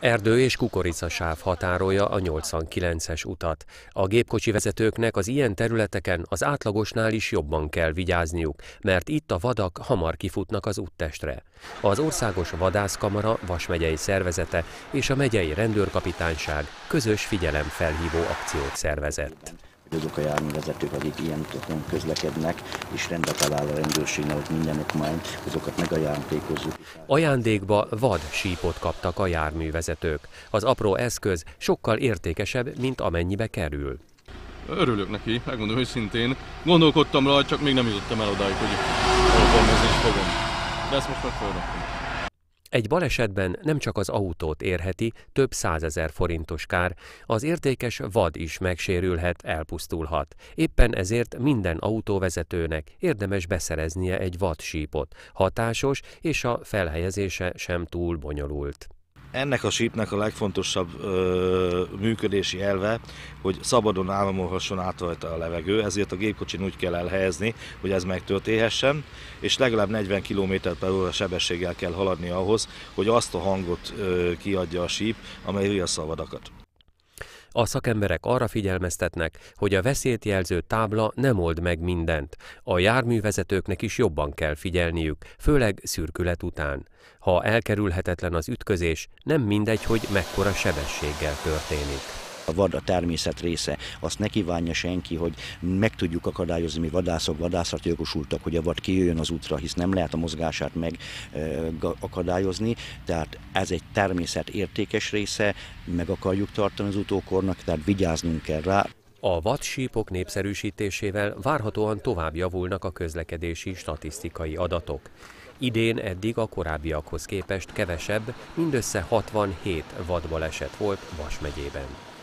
Erdő és kukoricasáv határolja a 89-es utat. A gépkocsi vezetőknek az ilyen területeken az átlagosnál is jobban kell vigyázniuk, mert itt a vadak hamar kifutnak az úttestre. Az Országos Vadászkamara, Vas megyei szervezete és a megyei rendőrkapitányság közös figyelemfelhívó akciót szervezett. Azok a járművezetők, akik ilyen utakon közlekednek, és rendbe talál a rendőrségnek, hogy minden okmány, azokat megajándékozzuk. Ajándékba vad sípot kaptak a járművezetők. Az apró eszköz sokkal értékesebb, mint amennyibe kerül. Örülök neki, megmondom őszintén. Gondolkodtam rá, csak még nem jutottam el odáig, hogy alkalmazni is fogom. De ezt most megfordítom. Egy balesetben nem csak az autót érheti több százezer forintos kár, az értékes vad is megsérülhet, elpusztulhat. Éppen ezért minden autóvezetőnek érdemes beszereznie egy vadsípot, hatásos és a felhelyezése sem túl bonyolult. Ennek a sípnek a legfontosabb ö, működési elve, hogy szabadon államolhasson át rajta a levegő, ezért a gépkocsin úgy kell elhelyezni, hogy ez megtörténhessen, és legalább 40 km per óra sebességgel kell haladni ahhoz, hogy azt a hangot ö, kiadja a síp, amely a szabadakat. A szakemberek arra figyelmeztetnek, hogy a veszélyt jelző tábla nem old meg mindent. A járművezetőknek is jobban kell figyelniük, főleg szürkület után. Ha elkerülhetetlen az ütközés, nem mindegy, hogy mekkora sebességgel történik a vad a természet része. Azt ne kívánja senki, hogy meg tudjuk akadályozni mi vadászok, vadászat jogosultak, hogy a vad kijöjjön az útra, hisz nem lehet a mozgását meg akadályozni. Tehát ez egy természet értékes része, meg akarjuk tartani az utókornak, tehát vigyáznunk kell rá. A vadsípok népszerűsítésével várhatóan tovább javulnak a közlekedési statisztikai adatok. Idén eddig a korábbiakhoz képest kevesebb, mindössze 67 vadbaleset volt Vas megyében.